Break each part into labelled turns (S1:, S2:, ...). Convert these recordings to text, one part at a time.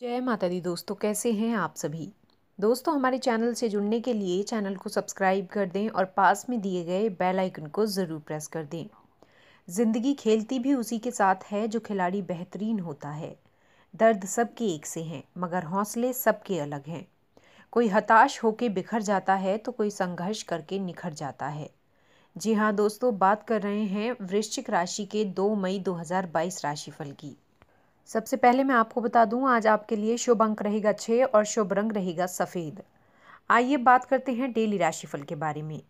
S1: जय माता दी दोस्तों कैसे हैं आप सभी दोस्तों हमारे चैनल से जुड़ने के लिए चैनल को सब्सक्राइब कर दें और पास में दिए गए बेल आइकन को ज़रूर प्रेस कर दें ज़िंदगी खेलती भी उसी के साथ है जो खिलाड़ी बेहतरीन होता है दर्द सबके एक से हैं मगर हौसले सबके अलग हैं कोई हताश होकर बिखर जाता है तो कोई संघर्ष करके निखर जाता है जी हाँ दोस्तों बात कर रहे हैं वृश्चिक राशि के 2 मई 2022 राशिफल की सबसे पहले मैं आपको बता दूं आज आपके लिए शुभ अंक रहेगा छः और शुभ रंग रहेगा सफ़ेद आइए बात करते हैं डेली राशिफल के बारे में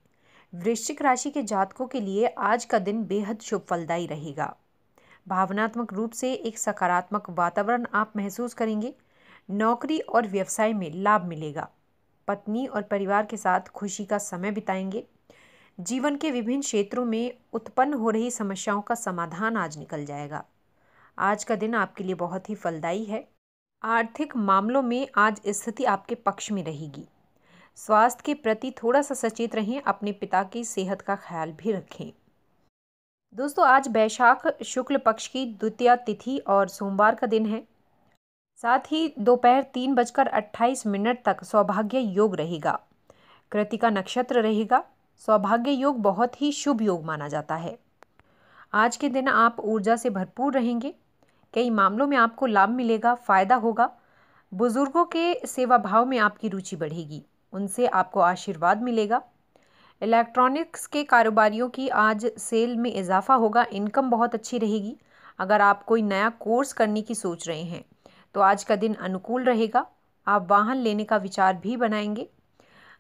S1: वृश्चिक राशि के जातकों के लिए आज का दिन बेहद शुभ फलदायी रहेगा भावनात्मक रूप से एक सकारात्मक वातावरण आप महसूस करेंगे नौकरी और व्यवसाय में लाभ मिलेगा पत्नी और परिवार के साथ खुशी का समय बिताएंगे जीवन के विभिन्न क्षेत्रों में उत्पन्न हो रही समस्याओं का समाधान आज निकल जाएगा आज का दिन आपके लिए बहुत ही फलदायी है आर्थिक मामलों में आज स्थिति आपके पक्ष में रहेगी स्वास्थ्य के प्रति थोड़ा सा सचेत रहें अपने पिता की सेहत का ख्याल भी रखें दोस्तों आज बैशाख शुक्ल पक्ष की द्वितीय तिथि और सोमवार का दिन है साथ ही दोपहर तीन बजकर अट्ठाईस मिनट तक सौभाग्य योग रहेगा कृतिका नक्षत्र रहेगा सौभाग्य योग बहुत ही शुभ योग माना जाता है आज के दिन आप ऊर्जा से भरपूर रहेंगे कई मामलों में आपको लाभ मिलेगा फ़ायदा होगा बुज़ुर्गों के सेवा भाव में आपकी रुचि बढ़ेगी उनसे आपको आशीर्वाद मिलेगा इलेक्ट्रॉनिक्स के कारोबारियों की आज सेल में इजाफा होगा इनकम बहुत अच्छी रहेगी अगर आप कोई नया कोर्स करने की सोच रहे हैं तो आज का दिन अनुकूल रहेगा आप वाहन लेने का विचार भी बनाएंगे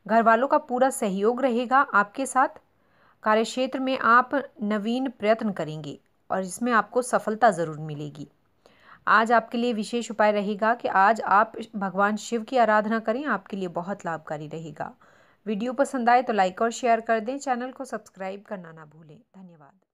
S1: घर वालों का पूरा सहयोग रहेगा आपके साथ कार्यक्षेत्र में आप नवीन प्रयत्न करेंगे और इसमें आपको सफलता ज़रूर मिलेगी आज आपके लिए विशेष उपाय रहेगा कि आज आप भगवान शिव की आराधना करें आपके लिए बहुत लाभकारी रहेगा वीडियो पसंद आए तो लाइक और शेयर कर दें चैनल को सब्सक्राइब करना ना भूलें धन्यवाद